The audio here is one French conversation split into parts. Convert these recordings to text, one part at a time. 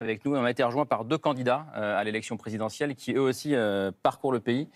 avec nous. On a été rejoint par deux candidats euh, à l'élection présidentielle qui, eux aussi, euh, parcourent le pays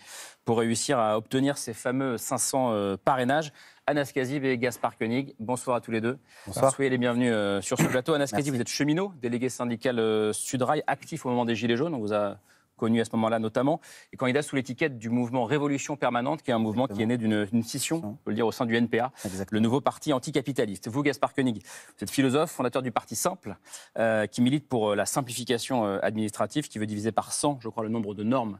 pour réussir à obtenir ces fameux 500 euh, parrainages. Anas Kazib et Gaspard Koenig, bonsoir à tous les deux. Bonsoir. Soyez les bienvenus sur ce plateau. Anas vous êtes cheminot, délégué syndical Sudrail, actif au moment des Gilets jaunes. On vous a connu à ce moment-là notamment, et candidat sous l'étiquette du mouvement Révolution Permanente, qui est un mouvement qui est né d'une scission, on peut le dire, au sein du NPA, le nouveau parti anticapitaliste. Vous, Gaspard Koenig, vous êtes philosophe, fondateur du Parti Simple, euh, qui milite pour euh, la simplification euh, administrative, qui veut diviser par 100, je crois, le nombre de normes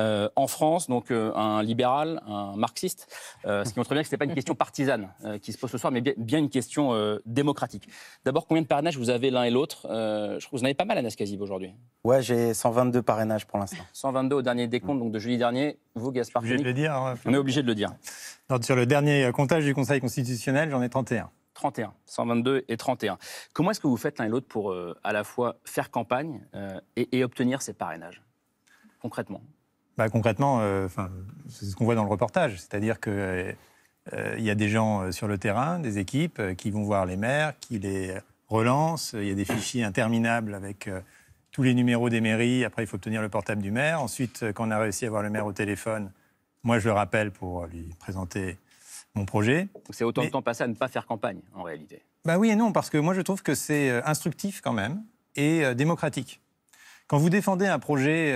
euh, en France, donc euh, un libéral, un marxiste, euh, ce qui montre bien que ce n'est pas une question partisane qui se pose ce soir, mais bien, une question démocratique. D'abord, combien de parrainages vous avez l'un et l'autre Je crois que vous en avez pas mal, à Kazib, aujourd'hui. Ouais, j'ai 122 parrainages pour l'instant. 122 au dernier décompte, donc de juillet dernier. Vous, Gaspard obligé dire. Hein, On est obligé de le dire. sur le dernier comptage du Conseil constitutionnel, j'en ai 31. 31, 122 et 31. Comment est-ce que vous faites l'un et l'autre pour à la fois faire campagne et, obtenir ces parrainages, concrètement bah, concrètement, euh, c'est ce qu'on voit dans le reportage, c'est-à-dire qu'il euh, euh, y a des gens sur le terrain, des équipes qui vont voir les maires, qui les relancent. Il y a des fichiers interminables avec tous les numéros des mairies. Après, il faut obtenir le portable du maire. Ensuite, quand on a réussi à avoir le maire au téléphone, moi, je le rappelle pour lui présenter mon projet. C'est autant de temps passé à ne pas faire campagne, en réalité. Bah oui et non, parce que moi, je trouve que c'est instructif quand même et démocratique. Quand vous défendez un projet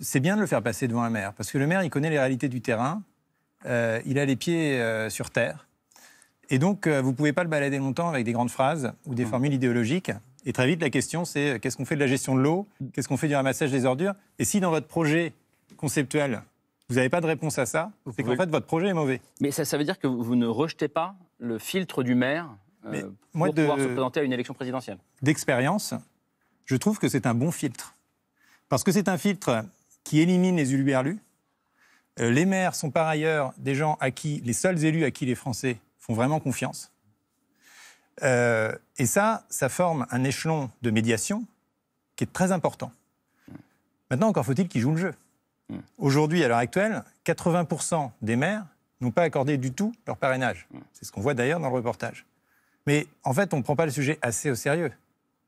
c'est bien de le faire passer devant un maire, parce que le maire, il connaît les réalités du terrain, euh, il a les pieds euh, sur terre, et donc euh, vous ne pouvez pas le balader longtemps avec des grandes phrases ou des mmh. formules idéologiques. Et très vite, la question, c'est qu'est-ce qu'on fait de la gestion de l'eau, qu'est-ce qu'on fait du ramassage des ordures, et si dans votre projet conceptuel, vous n'avez pas de réponse à ça, c'est qu'en fait, votre projet est mauvais. Mais ça, ça veut dire que vous ne rejetez pas le filtre du maire pour pouvoir se présenter à une élection présidentielle D'expérience, je trouve que c'est un bon filtre. Parce que c'est un filtre qui élimine les uluberlus. Euh, les maires sont par ailleurs des gens à qui, les seuls élus à qui les Français font vraiment confiance. Euh, et ça, ça forme un échelon de médiation qui est très important. Maintenant, encore faut-il qu'ils jouent le jeu. Hmm. Aujourd'hui, à l'heure actuelle, 80% des maires n'ont pas accordé du tout leur parrainage. Hmm. C'est ce qu'on voit d'ailleurs dans le reportage. Mais en fait, on ne prend pas le sujet assez au sérieux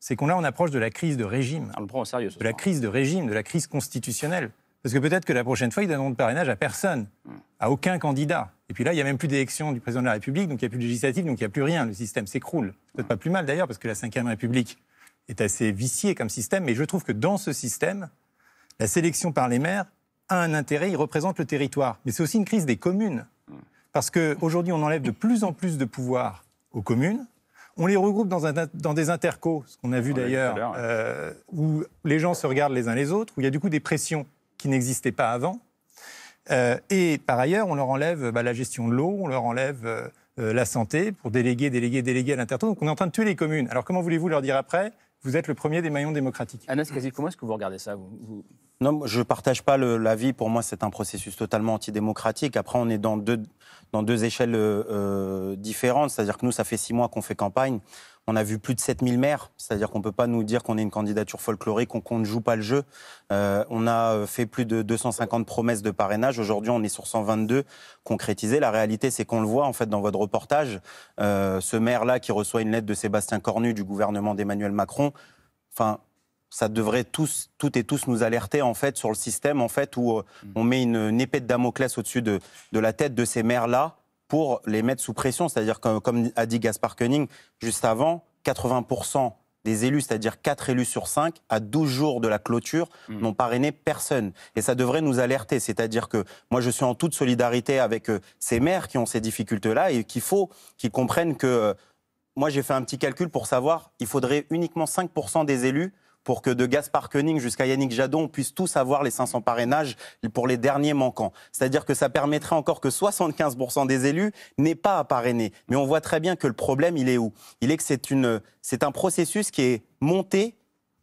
c'est qu'on là, on approche de la crise de régime. prend sérieux. de la crise de régime, de la crise constitutionnelle. Parce que peut-être que la prochaine fois, ils donneront de parrainage à personne, hmm. à aucun candidat. Et puis là, il n'y a même plus d'élection du président de la République, donc il n'y a plus de législative, donc il n'y a plus rien. Le système s'écroule. Peut-être pas plus mal d'ailleurs, parce que la Ve République est assez viciée comme système, mais je trouve que dans ce système, la sélection par les maires a un intérêt, il représente le territoire. Mais c'est aussi une crise des communes. Hmm. Parce qu'aujourd'hui, on enlève de plus en plus de pouvoir aux communes, on les regroupe dans, des intercos, ce qu'on a vu d'ailleurs, euh, où les gens se regardent les uns les autres, où il y a du coup des pressions qui n'existaient pas avant. Euh, et par ailleurs, on leur enlève bah, la gestion de l'eau, on leur enlève euh, la santé pour déléguer, déléguer, déléguer à l'interco. Donc on est en train de tuer les communes. Alors comment voulez-vous leur dire après vous êtes le premier des maillons démocratiques. Anas comment est-ce que vous regardez ça Non, je ne partage pas l'avis. Pour moi, c'est un processus totalement antidémocratique. Après, on est dans deux, dans deux échelles euh, euh, différentes. C'est-à-dire que nous, ça fait six mois qu'on fait campagne. On a vu plus de 7000 maires, c'est-à-dire qu'on ne peut pas nous dire qu'on est une candidature folklorique, qu'on ne joue pas le jeu. Euh, on a euh, fait plus de 250 promesses de parrainage. Aujourd'hui, on est sur 122 concrétisées. La réalité, c'est qu'on le voit en fait dans votre reportage. Euh, ce maire-là qui reçoit une lettre de Sébastien Cornu du gouvernement d'Emmanuel Macron, enfin, ça devrait tous, toutes et tous nous alerter en fait sur le système en fait où mm. on met une, épée de Damoclès au-dessus de, de la tête de ces maires-là pour les mettre sous pression. C'est-à-dire, comme a dit Gaspar Koenig juste avant, 80% des élus, c'est-à-dire 4 élus sur 5, à 12 jours de la clôture, hmm. n'ont parrainé personne. Et ça devrait nous alerter. C'est-à-dire que moi, je suis en toute solidarité avec euh, ces maires qui ont ces difficultés-là et qu'il faut qu'ils comprennent que. Euh, moi, j'ai fait un petit calcul pour savoir, il faudrait uniquement 5% des élus pour que de Gaspard Koenig jusqu'à Yannick Jadot, on puisse tous avoir les 500 parrainages pour les derniers manquants. C'est-à-dire que ça permettrait encore que 75% des élus n'aient pas à parrainer. Mais on voit très bien que le problème, il est où Il est que c'est, une, c'est un processus qui est monté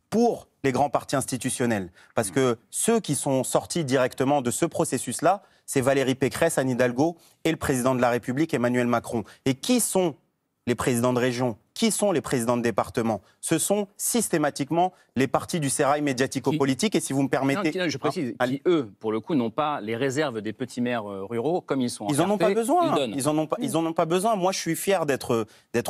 pour les grands partis institutionnels. Parce que ceux qui sont sortis directement de ce processus-là, c'est Valérie Pécresse, Anne Hidalgo et le président de la République, Emmanuel Macron. Et qui sont les présidents de région qui sont les présidents de département Ce sont systématiquement les partis du sérail médiatico-politique. Et si vous me permettez. je ah, précise, qui, eux, pour le coup, n'ont pas les réserves des petits maires euh, ruraux comme ils sont. Ils en ont pas besoin. Ils, en ont pas, ils en ont pas besoin. Moi, je suis fier d'être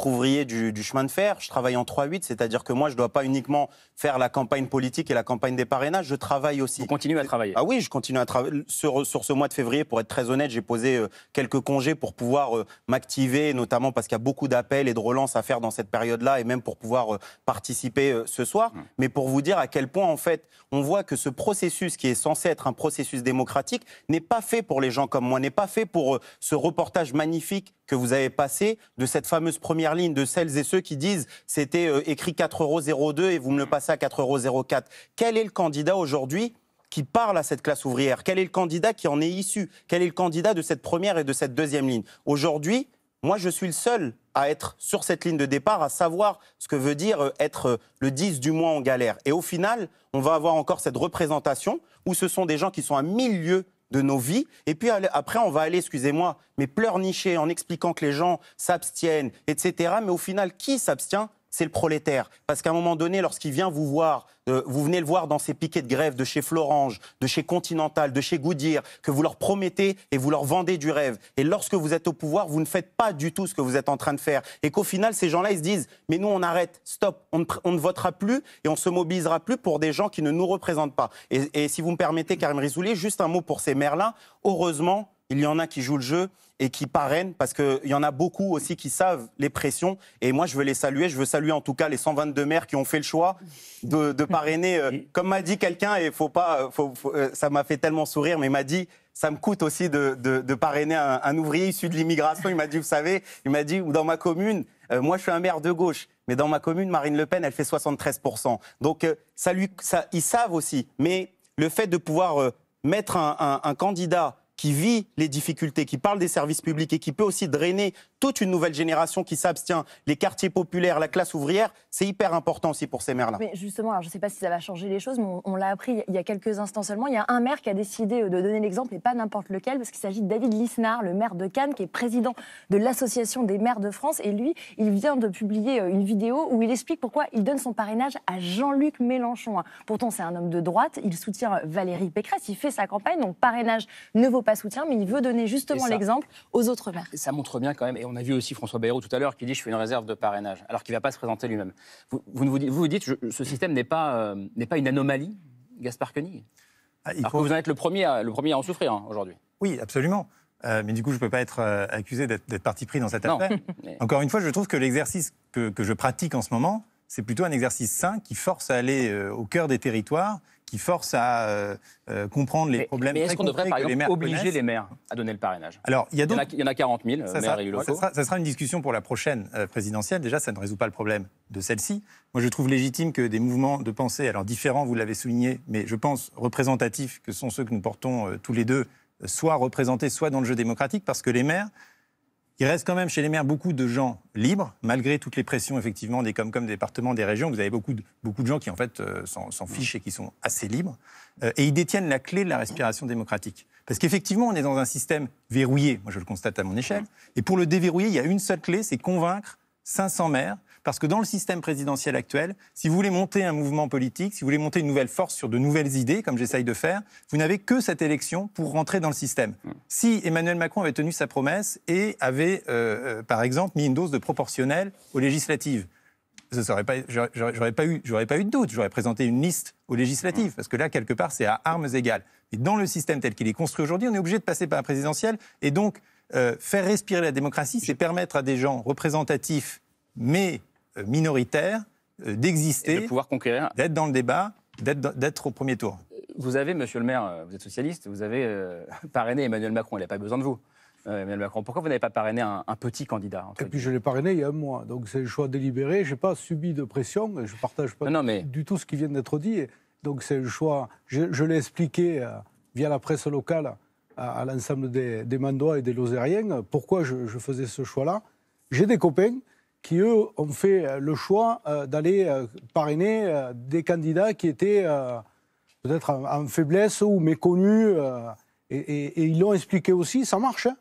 ouvrier du, chemin de fer. Je travaille en 3-8, c'est-à-dire que moi, je ne dois pas uniquement faire la campagne politique et la campagne des parrainages. Je travaille aussi. Vous continuez à travailler Ah oui, je continue à travailler. Sur, sur ce mois de février, pour être très honnête, j'ai posé euh, quelques congés pour pouvoir euh, m'activer, notamment parce qu'il y a beaucoup d'appels et de relances à faire dans cette cette période-là et même pour pouvoir euh, participer euh, ce soir, mmh. mais pour vous dire à quel point, en fait, on voit que ce processus qui est censé être un processus démocratique n'est pas fait pour les gens comme moi, n'est pas fait pour euh, ce reportage magnifique que vous avez passé de cette fameuse première ligne de celles et ceux qui disent c'était écrit 0,2 et vous me le mmh. passez à 0,4. Quel est le candidat aujourd'hui qui parle à cette classe ouvrière Quel est le candidat qui en est issu Quel est le candidat de cette première et de cette deuxième ligne Aujourd'hui, moi, je suis le seul à être sur cette ligne de départ, à savoir ce que veut dire euh, être euh, le 10 du mois en galère. Et au final, on va avoir encore cette représentation où ce sont des gens qui sont à milieu de nos vies. Et puis après, on va aller, excusez-moi, mais pleurnicher en expliquant que les gens s'abstiennent, etc. Mais au final, qui s'abstient c'est le prolétaire. Parce qu'à un moment donné, lorsqu'il vient vous voir, euh, vous venez le voir dans ces piquets de grève de chez Florange, de chez Continental, de chez Goodyear, que vous leur promettez et vous leur vendez du rêve. Et lorsque vous êtes au pouvoir, vous ne faites pas du tout ce que vous êtes en train de faire. Et qu'au final, ces gens-là, ils se disent, mais nous, on arrête, stop, on ne, votera plus et on se mobilisera plus pour des gens qui ne nous représentent pas. Et, si vous me permettez, Karim Rizouli, juste un mot pour ces maires-là. Heureusement, il y en a qui jouent le jeu et qui parrainent, parce qu'il y en a beaucoup aussi qui savent les pressions. Et moi, je veux les saluer. Je veux saluer en tout cas les 122 maires qui ont fait le choix de, parrainer. Euh, comme m'a dit quelqu'un, et faut pas, euh, euh, ça m'a fait tellement sourire, mais il m'a dit. Ça me coûte aussi de, parrainer un, ouvrier issu de l'immigration. Il m'a dit, vous savez, il m'a dit, dans ma commune, moi je suis un maire de gauche, mais dans ma commune, Marine Le Pen, elle fait 73%. Donc ça lui, ça, ils savent aussi. Mais le fait de pouvoir mettre un candidat qui vit les difficultés, qui parle des services publics et qui peut aussi drainer toute une nouvelle génération qui s'abstient, les quartiers populaires, la classe ouvrière, c'est hyper important aussi pour ces maires-là. Mais justement, je ne sais pas si ça va changer les choses, mais on, l'a appris il y a quelques instants seulement, il y a un maire qui a décidé euh, de donner l'exemple et pas n'importe lequel, parce qu'il s'agit de David Lisnard, le maire de Cannes, qui est président de l'Association des maires de France, et lui, il vient de publier euh, une vidéo où il explique pourquoi il donne son parrainage à Jean-Luc Mélenchon. Pourtant, c'est un homme de droite, il soutient euh, Valérie Pécresse, il fait sa campagne, donc parrainage nouveau pas soutien, mais il veut donner justement l'exemple aux autres maires. Ça montre bien quand même, et on a vu aussi François Bayrou tout à l'heure qui dit je fais une réserve de parrainage, alors qu'il ne va pas se présenter lui-même. Vous vous, vous, dites ce système n'est pas, euh, n'est pas une anomalie, Gaspard Koenig ah, alors que vous en êtes le premier à, le premier à en souffrir hein, aujourd'hui. Oui, absolument. Euh, mais du coup, je ne peux pas être euh, accusé d'être parti pris dans cette affaire. Encore une fois, je trouve que l'exercice que, que, je pratique en ce moment, c'est plutôt un exercice sain qui force à aller au cœur des territoires qui force à euh, euh, comprendre les problèmes. Mais est-ce qu'on devrait, par exemple, obliger les maires à donner le parrainage Alors, il y, a donc, il, y en a, 40 000 euh, ça maires sera, ça, sera, une discussion pour la prochaine présidentielle. Déjà, ça ne résout pas le problème de celle-ci. Moi, je trouve légitime que des mouvements de pensée, alors différents, vous l'avez souligné, mais je pense représentatifs, que sont ceux que nous portons tous les deux, soient représentés, soit dans le jeu démocratique, parce que les maires il reste quand même chez les maires beaucoup de gens libres, malgré toutes les pressions effectivement des comme comme des départements, des régions. Vous avez beaucoup de, beaucoup de gens qui en fait euh, s'en mm. fichent et qui sont assez libres. Euh, et ils détiennent la clé de la respiration démocratique. Parce qu'effectivement, on est dans un système verrouillé. Moi, je le constate à mon échelle. Mm. Et pour le déverrouiller, il y a une seule clé, c'est convaincre 500 maires parce que dans le système présidentiel actuel, si vous voulez monter un mouvement politique, si vous voulez monter une nouvelle force sur de nouvelles idées, comme j'essaye de faire, vous n'avez que cette élection pour rentrer dans le système. Hum. Si Emmanuel Macron avait tenu sa promesse et avait, euh, euh, par exemple, mis une dose de proportionnelle aux législatives, j'aurais pas, pas eu, j'aurais pas eu de doute. J'aurais présenté une liste aux législatives, hum. parce que là, quelque part, c'est à armes égales. Mais dans le système tel qu'il est construit aujourd'hui, on est obligé de passer par un présidentiel. Et donc, euh, faire respirer la démocratie, c'est permettre à des gens représentatifs, mais minoritaire euh, d'exister, pouvoir conquérir, d'être dans le débat, d'être au premier tour. Euh, vous avez, Monsieur le Maire, euh, vous êtes socialiste, vous avez parrainé Emmanuel Macron. Il n'a pas besoin de vous. Emmanuel Macron, pourquoi vous n'avez pas parrainé un, petit candidat Et puis je l'ai parrainé il y a un mois, donc c'est un choix délibéré. Je n'ai pas subi de pression, je ne partage pas non, mais... du tout ce qui vient d'être dit. Donc c'est un choix. Je, l'ai expliqué via la presse locale à, l'ensemble des, des Mandois et des Lozériens pourquoi je, je faisais ce choix-là. J'ai des copains qui, eux, ont fait euh, le choix euh, d'aller euh, parrainer des candidats qui étaient peut-être en, faiblesse ou méconnus. Et, ils l'ont expliqué aussi, ça marche. Hein.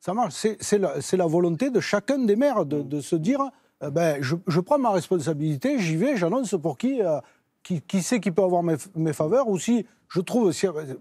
ça marche. C'est la, la, volonté de chacun des maires de, mm. se dire ben, je, prends ma responsabilité, j'y vais, j'annonce pour qui, qui, sait qui peut avoir mes, mes faveurs, ou si je trouve euh,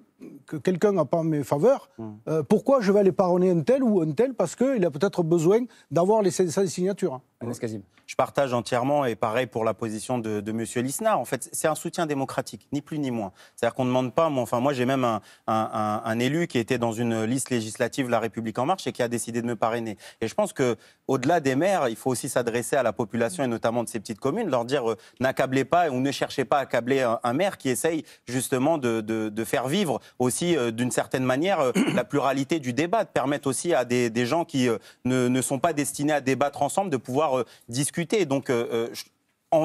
que quelqu'un n'a pas mes faveurs, mmh. euh, pourquoi je vais aller parrainer un tel ou un tel parce qu'il a peut-être besoin d'avoir les 500 signatures Je partage entièrement, et pareil pour la position de, de M. Lisnard. En fait, c'est un soutien démocratique, ni plus ni moins. C'est-à-dire qu'on ne demande pas, moi, enfin, moi j'ai même un, élu qui était dans une liste législative La République En Marche et qui a décidé de me parrainer. Et je pense quau delà des maires, il faut aussi s'adresser à la population et notamment de ces petites communes, leur dire euh, n'accablez pas ou ne cherchez pas à accabler un maire qui essaye justement de de, faire vivre aussi euh, d'une certaine manière euh, la pluralité du débat, de permettre aussi à des, gens qui euh, ne, sont pas destinés à débattre ensemble de pouvoir discuter. Donc, en,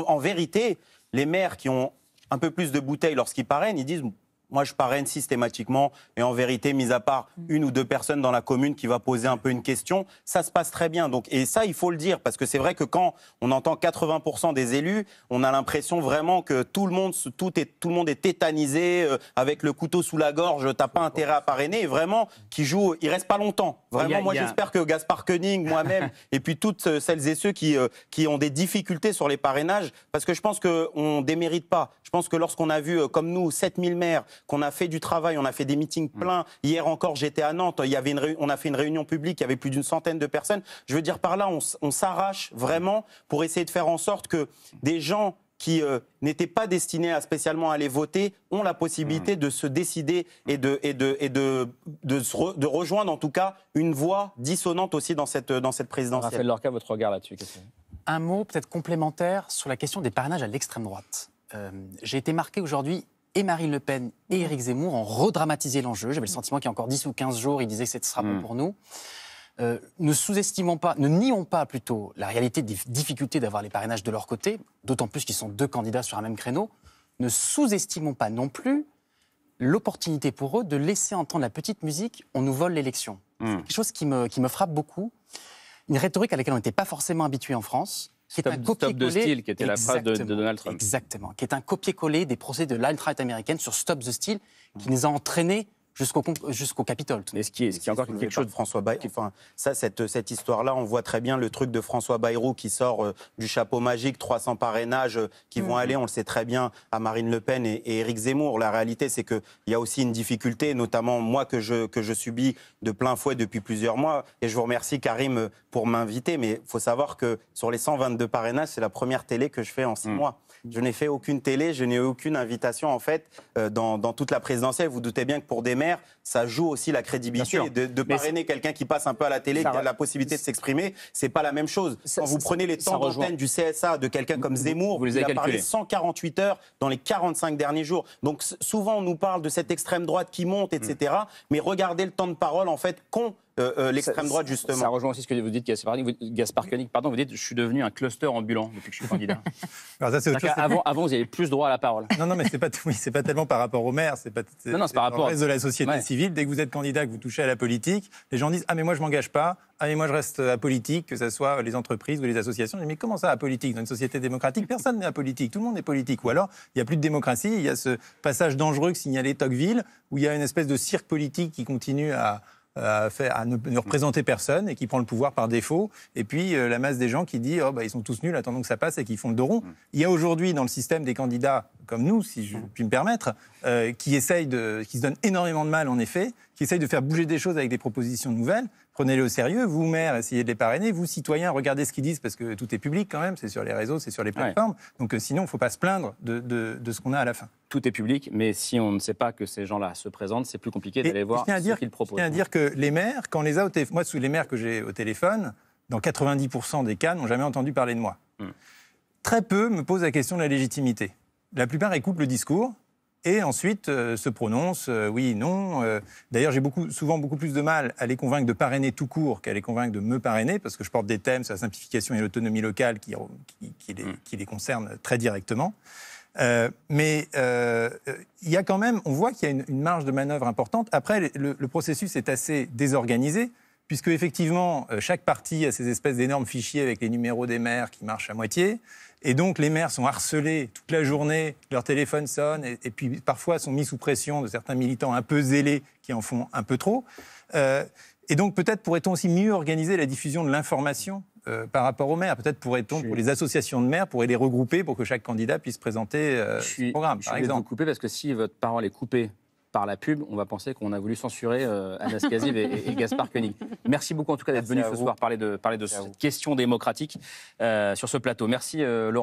en vérité, les maires qui ont un peu plus de bouteilles lorsqu'ils parrainent, ils disent moi, je parraine systématiquement. Et en vérité, mis à part mm. une ou deux personnes dans la commune qui va poser un peu une question, ça se passe très bien. Donc, et ça, il faut le dire, parce que c'est vrai que quand on entend 80% des élus, on a l'impression vraiment que tout le monde, tout est, tout le monde est tétanisé, euh, avec le couteau sous la gorge, t'as pas intérêt à parrainer. Et vraiment, qui joue, il reste pas longtemps. Vraiment, moi, j'espère que Gaspard Koenig, moi-même, et puis toutes euh, celles et ceux qui, euh, qui ont des difficultés sur les parrainages, parce que je pense qu'on démérite pas. Je pense que lorsqu'on a vu, comme nous, 7000 maires, qu'on a fait du travail, on a fait des meetings mm. pleins. Hier encore, j'étais à Nantes, il y avait une on a fait une réunion publique, il y avait plus d'une centaine de personnes. Je veux dire par là, on, s'arrache vraiment pour essayer de faire en sorte que des gens qui euh, n'étaient pas destinés à spécialement aller voter ont la possibilité mm. de se décider et de et de et de de, rejoindre en tout cas une voix dissonante aussi dans cette dans cette présidentielle. Raphaël Lorca, votre regard là-dessus. Un mot peut-être complémentaire sur la question des parrainages à l'extrême droite. Euh, j'ai été marqué aujourd'hui et Marine Le Pen et Éric Zemmour ont redramatisé l'enjeu. J'avais le sentiment qu'il y a encore 10 ou 15 jours, ils disaient que ce sera bon mm. pour nous. Euh, ne sous-estimons pas, ne nions pas plutôt la réalité des difficultés d'avoir les parrainages de leur côté, d'autant plus qu'ils sont deux candidats sur un même créneau. Ne sous-estimons pas non plus l'opportunité pour eux de laisser entendre la petite musique on nous vole l'élection. Mm. C'est quelque chose qui me frappe beaucoup. Une rhétorique à laquelle on n'était pas forcément habitué en France qui est un copier-coller. qui était la phrase de, Donald Trump. Exactement, qui est un copier-coller des procès de l'alt-right américaine sur Stop the Steal, qui mmh. les a entraînés jusqu'au jusqu'au Capitole. est ce qui est, ce qui est encore quelque chose de François Bayrou. Enfin, ça, cette, cette histoire-là, on voit très bien le truc de François Bayrou qui sort euh, du chapeau magique, 300 parrainages euh, qui vont mhm. aller, on le sait très bien, à Marine Le Pen et, eric Éric Zemmour. La réalité, c'est que il y a aussi une difficulté, notamment moi que je, que je subis de plein fouet depuis plusieurs mois. Et je vous remercie, Karim, pour m'inviter. Mais il faut savoir que sur les 122 parrainages, c'est la première télé que je fais en six mm. mois. Je n'ai fait aucune télé, je n'ai aucune invitation en fait euh, dans, toute la présidentielle. Vous doutez bien que pour des maires, ça joue aussi la crédibilité de, parrainer quelqu'un qui passe un peu à la télé, qui a la possibilité de s'exprimer. C'est pas la même chose. Quand vous prenez les temps d'antenne du CSA de quelqu'un comme Zemmour, vous les avez il a parlé 148 heures dans les 45 derniers jours. Donc souvent on nous parle de cette extrême droite qui monte, etc. Hmm. Mais regardez le temps de parole en fait qu'on euh, euh, l'extrême droite, justement. Ça, rejoint aussi ce que vous dites, Gaspard, Koenig. Pardon, vous dites je suis devenu un cluster ambulant depuis que je suis candidat. Alors ça, c'est autre chose, avant, vous avez plus droit à la parole. Non, non, mais c'est pas, pas tellement par rapport au maire, c'est par rapport au reste de la société civile. Dès que vous êtes candidat, que vous touchez à la politique, les gens disent Ah, mais moi, je m'engage pas. Ah, mais moi, je reste à politique que ce soit les entreprises ou les associations. mais comment ça, à politique Dans une société démocratique, personne n'est à politique Tout le monde est politique. Ou alors, il n'y a plus de démocratie. Il y a ce passage dangereux que signalait Tocqueville, où il y a une espèce de cirque politique qui continue à euh, à, ne, représenter personne et qui prend le pouvoir par défaut. Et puis euh, la masse des gens qui dit oh, bah, ils sont tous nuls, attendons que ça passe et qu'ils font le dos rond. Mm. Il y a aujourd'hui dans le système des candidats comme nous, si je mm. puis me permettre, euh, qui essayent de, qui se donnent énormément de mal en effet, qui essayent de faire bouger des choses avec des propositions nouvelles, prenez-les au sérieux. Vous, maires, essayez de les parrainer. Vous, citoyens, regardez ce qu'ils disent parce que tout est public quand même. C'est sur les réseaux, c'est sur les plateformes. Donc euh, sinon, il ne faut pas se plaindre de, ce qu'on a à la fin. Tout est public, mais si on ne sait pas que ces gens-là se présentent, c'est plus compliqué d'aller voir ce qu'ils proposent. Je tiens à dire que les maires, quand les a au téléphone, moi, les maires que j'ai au téléphone, dans 90% des cas, n'ont jamais entendu parler de moi. Hmm. Très peu me posent la question de la légitimité. La plupart écoutent le discours, et ensuite euh, se prononce euh, oui, non. Euh, d'ailleurs, j'ai souvent beaucoup plus de mal à les convaincre de parrainer tout court qu'à les convaincre de me parrainer, parce que je porte des thèmes sur la simplification et l'autonomie locale qui, mm. les, concernent très directement. mais il y a quand même, on voit qu'il y a une, marge de manœuvre importante. Après, le, processus est assez désorganisé puisque effectivement, chaque partie a ces espèces d'énormes fichiers avec les numéros des maires qui marchent à moitié. Et donc, les maires sont harcelés toute la journée, leur téléphone sonne, et, puis parfois sont mis sous pression de certains militants un peu zélés qui en font un peu trop. Euh, et donc, peut-être pourrait-on aussi mieux organiser la diffusion de l'information euh, par rapport aux maires. Peut-être pourrait-on, pour les associations de maires, pourrait les regrouper pour que chaque candidat puisse présenter euh, son programme, par exemple. Je vais parce que si votre parole est coupée par la pub, on va penser qu'on a voulu censurer euh, Anas Kaziv et, Gaspard Koenig. Merci beaucoup en tout cas d'être venu ce soir parler de, parler de cette question démocratique euh, sur ce plateau. Merci euh, Laurent.